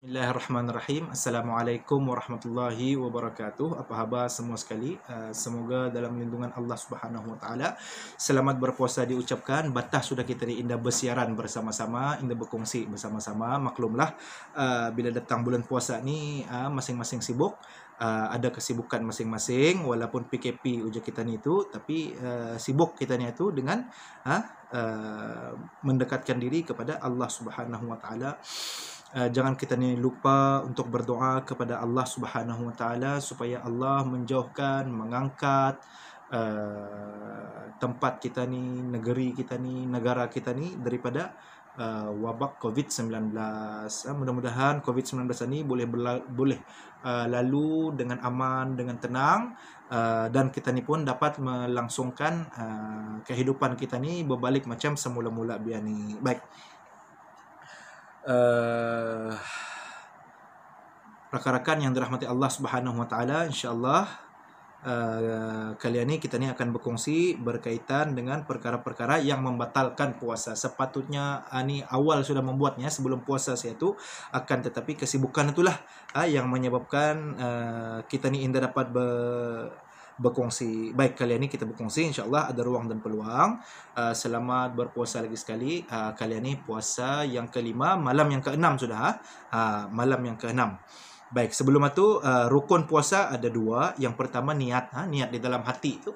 Bismillahirrahmanirrahim. Assalamualaikum warahmatullahi wabarakatuh. Apa khabar semua sekali? Eh, semoga dalam lindungan Allah Subhanahu wa taala. Selamat berpuasa diucapkan. Batas sudah kita di indah bersiaran bersama-sama, indah berkongsi bersama-sama. Maklumlah eh, bila datang bulan puasa ni eh, masing-masing sibuk. Uh, ada kesibukan masing-masing walaupun PKP ujar kita ni tu tapi uh, sibuk kita ni tu dengan uh, uh, mendekatkan diri kepada Allah Subhanahu wa taala Eh, jangan kita ni lupa untuk berdoa kepada Allah Subhanahu Wa Taala supaya Allah menjauhkan, mengangkat uh, tempat kita ni, negeri kita ni, negara kita ni daripada uh, wabak COVID-19. Uh, mudah-mudahan COVID-19 ini boleh berla- boleh uh, lalu dengan aman, dengan tenang uh, dan kita ni pun dapat melangsungkan uh, kehidupan kita ni berbalik macam semula-mula biar ni. Baik uh, rakan-rakan yang dirahmati Allah Subhanahu Wa Taala, insyaallah uh, kalian ini kita ni akan berkongsi berkaitan dengan perkara-perkara yang membatalkan puasa. Sepatutnya ani ah, uh, awal sudah membuatnya sebelum puasa saya tu akan tetapi kesibukan itulah uh, yang menyebabkan uh, kita ni tidak dapat ber berkongsi. Baik kalian ini kita berkongsi insyaallah ada ruang dan peluang. Uh, selamat berpuasa lagi sekali. Uh, ah, kalian ini puasa yang kelima, malam yang keenam sudah. Uh, malam yang keenam. Baik, sebelum itu uh, rukun puasa ada dua. Yang pertama niat, ha, niat di dalam hati itu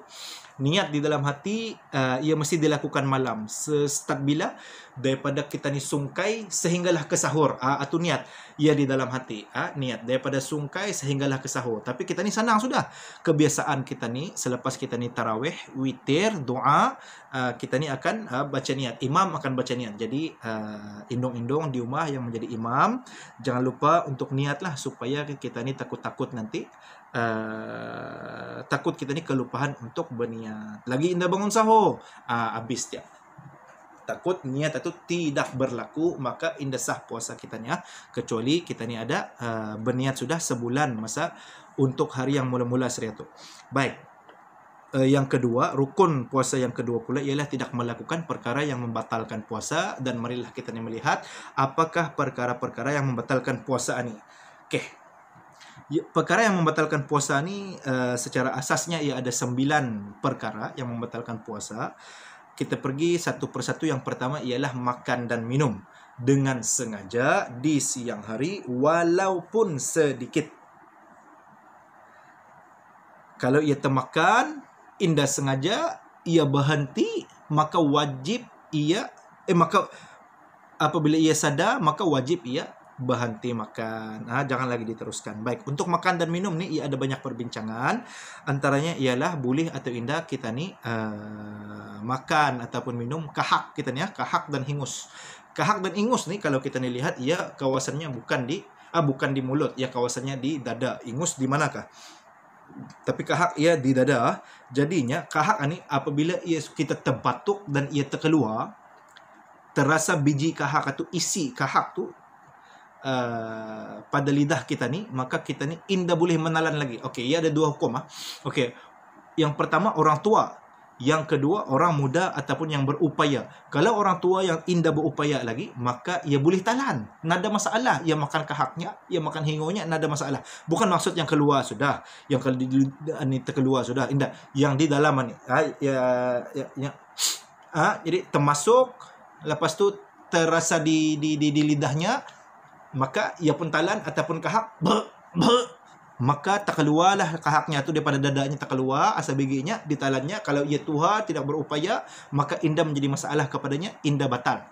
niat di dalam hati uh, ia mesti dilakukan malam start bila daripada kita ni sungkai sehinggalah ke sahur uh, ah, atau niat ia di dalam hati uh, niat daripada sungkai sehinggalah ke sahur tapi kita ni senang sudah kebiasaan kita ni selepas kita ni tarawih witir doa uh, kita ni akan uh, baca niat imam akan baca niat jadi uh, indong-indong di rumah yang menjadi imam jangan lupa untuk niatlah supaya kita ni takut-takut nanti Eh, takut kita ni kelupaan untuk berniat. Lagi indah bangun sahur, uh, habis dia. Takut niat itu tidak berlaku, maka indah sah puasa kita ni. Ya. Kecuali kita ni ada uh, berniat sudah sebulan masa untuk hari yang mula-mula seri itu. Baik. Eh, yang kedua, rukun puasa yang kedua pula ialah tidak melakukan perkara yang membatalkan puasa dan marilah kita ni melihat apakah perkara-perkara yang membatalkan puasa ini. Okey, Ya, perkara yang membatalkan puasa ni uh, secara asasnya ia ada sembilan perkara yang membatalkan puasa. Kita pergi satu persatu yang pertama ialah makan dan minum dengan sengaja di siang hari walaupun sedikit. Kalau ia termakan indah sengaja ia berhenti maka wajib ia eh maka apabila ia sadar maka wajib ia berhenti makan. Ha, jangan lagi diteruskan. Baik, untuk makan dan minum ni ia ada banyak perbincangan. Antaranya ialah boleh atau tidak kita ni uh, makan ataupun minum kahak kita ni ya, kahak dan hingus. Kahak dan ingus ni kalau kita ni lihat ia kawasannya bukan di ah bukan di mulut, ia kawasannya di dada. Ingus di manakah? Tapi kahak ia di dada. Jadinya kahak ni apabila ia kita terbatuk dan ia terkeluar terasa biji kahak atau isi kahak tu uh, pada lidah kita ni maka kita ni inda boleh menalan lagi okey ia ada dua hukum ah okey yang pertama orang tua yang kedua orang muda ataupun yang berupaya kalau orang tua yang inda berupaya lagi maka ia boleh talan nada masalah ia makan kehaknya ia makan hingonya nada masalah bukan maksud yang keluar sudah yang kalau di ni terkeluar sudah inda yang di dalam ni ha, ya, ya, ya. Ha, jadi termasuk lepas tu terasa di di di, di lidahnya maka ia pun talan ataupun kahak bah, bah, maka tak keluarlah kahaknya tu daripada dadanya tak keluar. asal biginya ditalannya kalau ia tuha tidak berupaya maka inda menjadi masalah kepadanya inda batal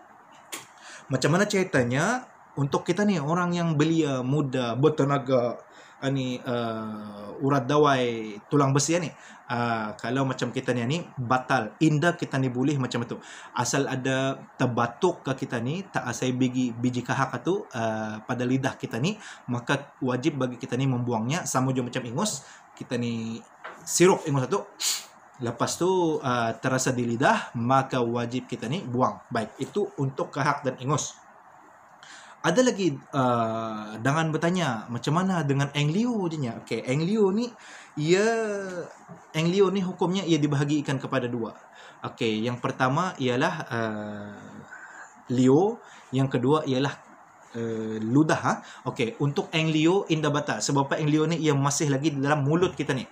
macam mana ceritanya untuk kita ni orang yang belia muda bertenaga Ah, ni uh, urat dawai tulang besi ya ni uh, kalau macam kita ni ni batal inda kita ni boleh macam tu asal ada terbatuk ke kita ni tak asai biji biji kahak tu uh, pada lidah kita ni maka wajib bagi kita ni membuangnya sama juga macam ingus kita ni sirup ingus satu lepas tu uh, terasa di lidah maka wajib kita ni buang baik itu untuk kahak dan ingus ada lagi uh, dengan bertanya macam mana dengan Eng Liu jenya. Okey, Eng Liu ni ia Eng Liu ni hukumnya ia dibahagikan kepada dua. Okey, yang pertama ialah uh, Liu, yang kedua ialah uh, Ludah. Ha? Okey, untuk Eng Liu indah batas sebab apa Eng Liu ni ia masih lagi dalam mulut kita ni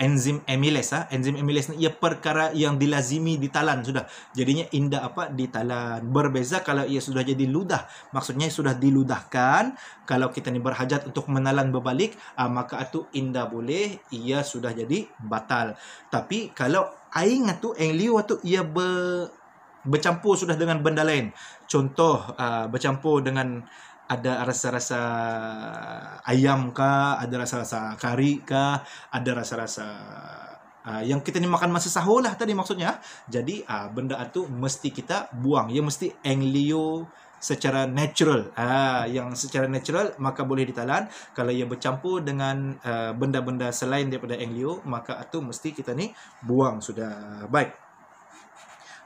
enzim amylase ah enzim amylase ni ia perkara yang dilazimi ditalan sudah jadinya indah apa ditalan berbeza kalau ia sudah jadi ludah maksudnya sudah diludahkan kalau kita ni berhajat untuk menalan berbalik aa, ah, maka itu indah boleh ia sudah jadi batal tapi kalau aing tu engliu tu ia ber, bercampur sudah dengan benda lain contoh aa, ah, bercampur dengan ada rasa-rasa ayam kah, ada rasa-rasa kari kah, ada rasa-rasa uh, yang kita ni makan masa sahur lah tadi maksudnya. Jadi uh, benda itu mesti kita buang. Ia mesti anglio secara natural. Uh, yang secara natural maka boleh ditalan. Kalau ia bercampur dengan uh, benda-benda selain daripada anglio, maka itu mesti kita ni buang sudah. Baik.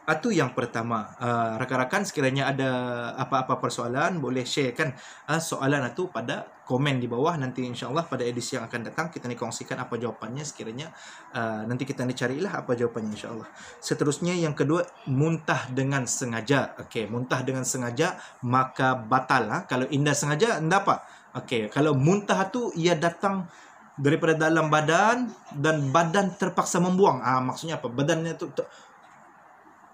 Itu yang pertama. Uh, rakan-rakan uh, sekiranya ada apa-apa persoalan boleh sharekan uh, soalan itu pada komen di bawah nanti insyaAllah pada edisi yang akan datang kita ni kongsikan apa jawapannya sekiranya uh, nanti kita ni carilah apa jawapannya insyaAllah. Seterusnya yang kedua muntah dengan sengaja. Okey muntah dengan sengaja maka batal. Ha? Kalau indah sengaja tidak apa. Okey kalau muntah tu ia datang daripada dalam badan dan badan terpaksa membuang. Ah ha, maksudnya apa? Badannya tu, tu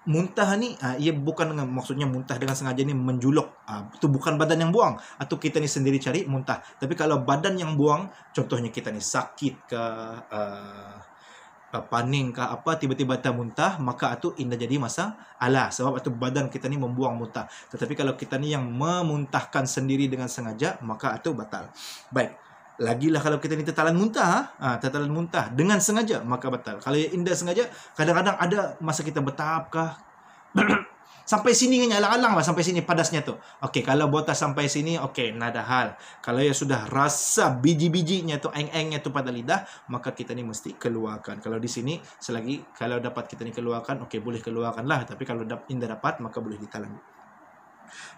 muntah ni uh, ia bukan dengan maksudnya muntah dengan sengaja ni menjulok uh, ah, itu bukan badan yang buang atau kita ni sendiri cari muntah tapi kalau badan yang buang contohnya kita ni sakit ke uh, ah, paning ke apa tiba-tiba tak muntah maka itu indah jadi masa ala sebab itu badan kita ni membuang muntah tetapi kalau kita ni yang memuntahkan sendiri dengan sengaja maka itu batal baik Lagilah kalau kita ni tertalan muntah, ah. ha, tertalan muntah dengan sengaja maka batal. Kalau yang indah sengaja, kadang-kadang ada masa kita betapkah. sampai sini kan alang-alang lah sampai sini padasnya tu. Okey, kalau botas sampai sini, okey, nada hal. Kalau yang sudah rasa biji-bijinya tu, eng-engnya tu pada lidah, maka kita ni mesti keluarkan. Kalau di sini, selagi kalau dapat kita ni keluarkan, okey, boleh keluarkan lah. Tapi kalau indah dapat, maka boleh ditalan.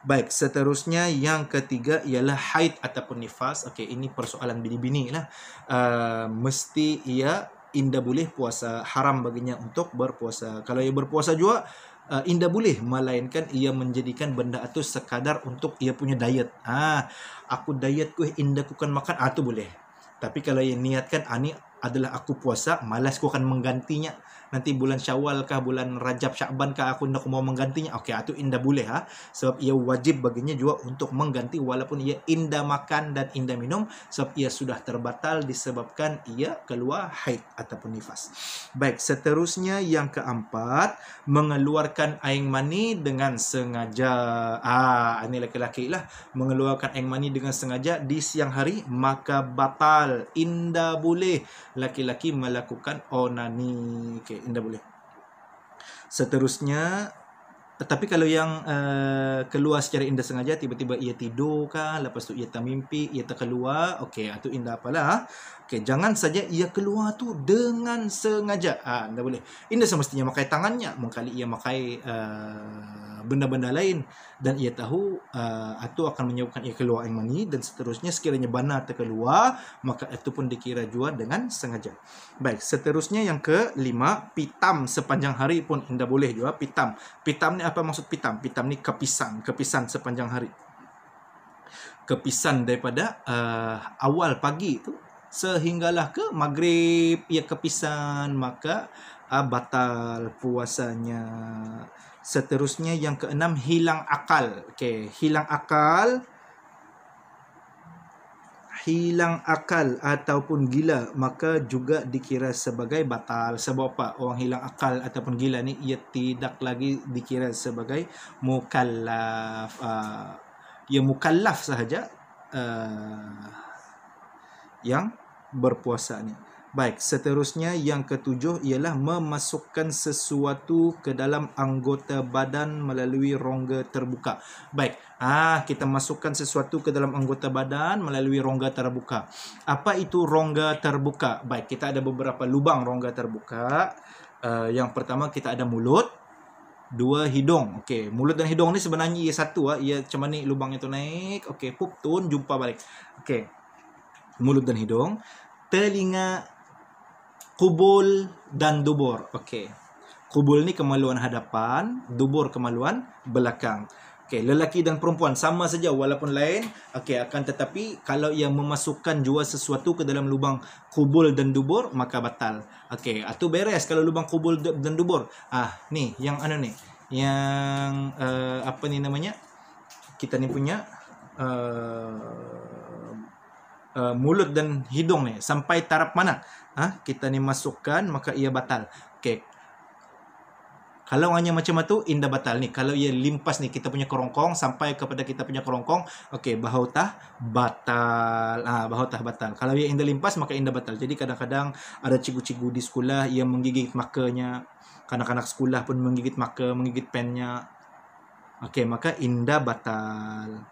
Baik, seterusnya yang ketiga ialah haid ataupun nifas. Okey, ini persoalan bini-bini lah. Uh, mesti ia indah boleh puasa haram baginya untuk berpuasa. Kalau ia berpuasa juga, Uh, indah boleh melainkan ia menjadikan benda itu sekadar untuk ia punya diet. Ah, aku diet ku indah ku kan makan atau ha, ah, boleh. Tapi kalau ia niatkan ani ah, adalah aku puasa, malas ku menggantinya nanti bulan syawal kah bulan rajab syakban kah aku nak mau menggantinya okey itu ah, indah boleh ha sebab ia wajib baginya juga untuk mengganti walaupun ia indah makan dan indah minum sebab ia sudah terbatal disebabkan ia keluar haid ataupun nifas baik seterusnya yang keempat mengeluarkan air mani dengan sengaja ah ini lelaki lah mengeluarkan air mani dengan sengaja di siang hari maka batal indah boleh laki-laki melakukan onani okay anda boleh. Seterusnya tetapi kalau yang uh, keluar secara indah sengaja, tiba-tiba ia tidur kah, lepas tu ia tak mimpi, ia tak keluar, okey, itu ah, indah apalah. Ah. Okey, jangan saja ia keluar tu dengan sengaja. Ah, ha, tak boleh. Indah semestinya makai tangannya, mengkali ia makai uh, benda-benda lain dan ia tahu uh, eh, itu akan menyebabkan ia keluar yang mani dan seterusnya sekiranya bana terkeluar maka itu pun dikira jua dengan sengaja. Baik, seterusnya yang kelima, pitam sepanjang hari pun anda boleh jua pitam. Pitam ni apa maksud pitam? Pitam ni kepisan, kepisan sepanjang hari. Kepisan daripada uh, awal pagi tu sehinggalah ke maghrib ia kepisan maka uh, batal puasanya. Seterusnya yang keenam hilang akal. Okey, hilang akal hilang akal ataupun gila maka juga dikira sebagai batal sebab apa orang hilang akal ataupun gila ni ia tidak lagi dikira sebagai mukallaf uh, ia mukallaf sahaja uh, yang berpuasa ni Baik, seterusnya yang ketujuh ialah memasukkan sesuatu ke dalam anggota badan melalui rongga terbuka. Baik, ah kita masukkan sesuatu ke dalam anggota badan melalui rongga terbuka. Apa itu rongga terbuka? Baik, kita ada beberapa lubang rongga terbuka. Uh, yang pertama kita ada mulut, dua hidung. Okey, mulut dan hidung ni sebenarnya ia satu ah. Ia macam ni lubangnya tu naik. Okey, pop tun, jumpa balik. Okey. Mulut dan hidung telinga kubul dan dubur. Okey. Kubul ni kemaluan hadapan, dubur kemaluan belakang. Okey, lelaki dan perempuan sama saja walaupun lain. Okey, akan tetapi kalau yang memasukkan jual sesuatu ke dalam lubang kubul dan dubur maka batal. Okey, atau beres kalau lubang kubul dan dubur. Ah, ni yang anu ni. Yang uh, apa ni namanya? Kita ni punya uh, Uh, mulut dan hidung ni sampai taraf mana ha, kita ni masukkan maka ia batal. Okey. Kalau hanya macam tu inda batal ni. Kalau ia limpas ni kita punya kerongkong sampai kepada kita punya kerongkong, okey bahau batal. Ah ha, bahau batal. Kalau ia inda limpas maka inda batal. Jadi kadang-kadang ada cikgu-cikgu di sekolah yang menggigit makanya. Kanak-kanak sekolah pun menggigit maka, menggigit pennya. Okey, maka inda batal.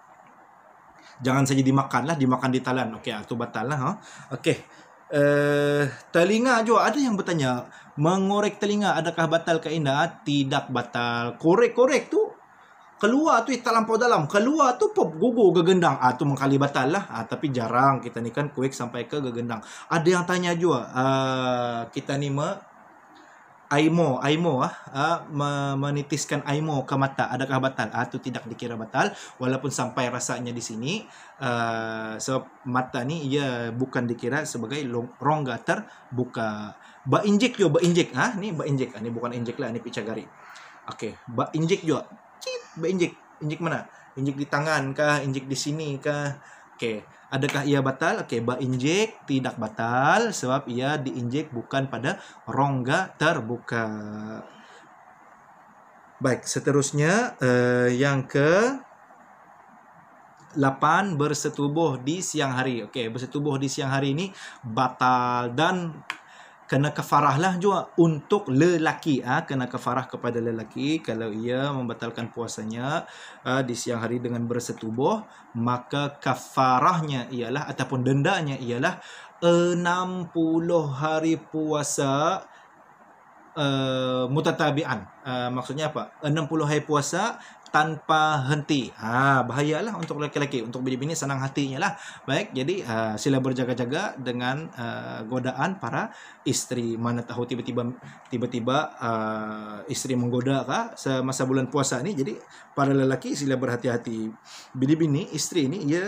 Jangan saja dimakanlah, dimakan di talan. Okey, itu ah, batal lah. Huh? Ha. Okey, Eh, telinga juga ada yang bertanya mengorek telinga adakah batal ke anda tidak batal korek-korek tu keluar tu eh, tak lampau dalam keluar tu pop gugur ke gendang ah tu mengkali batal lah ah, tapi jarang kita ni kan kuek sampai ke gegendang ada yang tanya juga uh, kita ni me, Aimo, Aimo ah, ah menitiskan Aimo ke mata, adakah batal? Ah tu tidak dikira batal walaupun sampai rasanya di sini uh, so mata ni ia bukan dikira sebagai rongga terbuka. Ba injek yo, ba injek ah, ni ba injek ah, ni bukan injek lah, ni picah garis. Okey, ba injek yo. Cip, ba injek. Injek mana? Injek di tangan kah, injek di sini kah? Okey. Adakah ia batal? Okey, ba injek tidak batal sebab ia diinjek bukan pada rongga terbuka. Baik, seterusnya uh, yang ke 8 bersetubuh di siang hari. Okey, bersetubuh di siang hari ini batal dan kena kafarah lah juga untuk lelaki ah ha, kena kafarah kepada lelaki kalau ia membatalkan puasanya ha, di siang hari dengan bersetubuh maka kafarahnya ialah ataupun dendanya ialah 60 hari puasa uh, mutatabian uh, maksudnya apa 60 hari puasa tanpa henti. Ha, bahayalah untuk lelaki-lelaki. Untuk bini-bini senang hatinya lah. Baik, jadi uh, sila berjaga-jaga dengan uh, godaan para isteri. Mana tahu tiba-tiba tiba-tiba uh, isteri menggoda kah semasa bulan puasa ni. Jadi, para lelaki sila berhati-hati. Bini-bini, isteri ni ia ya,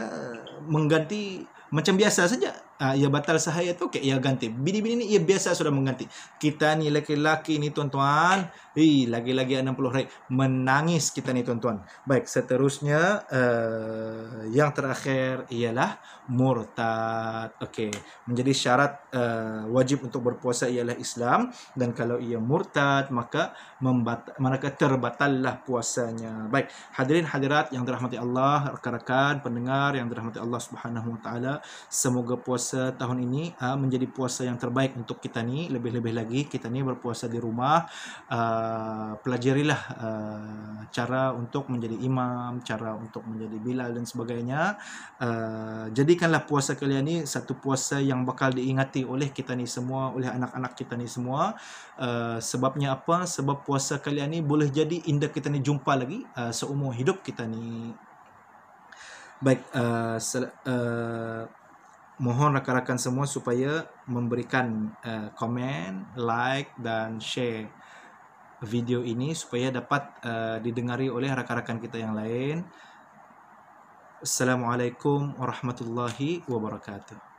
mengganti macam biasa saja uh, ia batal sahaya tu, okey, ia ganti. Bini-bini ni, ia biasa sudah mengganti. Kita ni lelaki-lelaki ni, tuan-tuan. Hei, lagi-lagi 60 raih. Menangis kita ni, tuan-tuan. Baik, seterusnya, uh, yang terakhir ialah murtad. Okey, menjadi syarat uh, wajib untuk berpuasa ialah Islam. Dan kalau ia murtad, maka membat mereka terbatallah puasanya. Baik, hadirin hadirat yang dirahmati Allah, rekan-rekan, pendengar yang dirahmati Allah Subhanahu Wa Taala, semoga puasa puasa tahun ini uh, menjadi puasa yang terbaik untuk kita ni lebih-lebih lagi kita ni berpuasa di rumah uh, pelajarilah uh, cara untuk menjadi imam cara untuk menjadi bilal dan sebagainya uh, jadikanlah puasa kalian ni satu puasa yang bakal diingati oleh kita ni semua oleh anak-anak kita ni semua uh, sebabnya apa sebab puasa kalian ni boleh jadi indah kita ni jumpa lagi uh, seumur hidup kita ni baik uh, uh, mohon rakan-rakan semua supaya memberikan uh, komen, like dan share video ini supaya dapat uh, didengari oleh rakan-rakan kita yang lain. Assalamualaikum warahmatullahi wabarakatuh.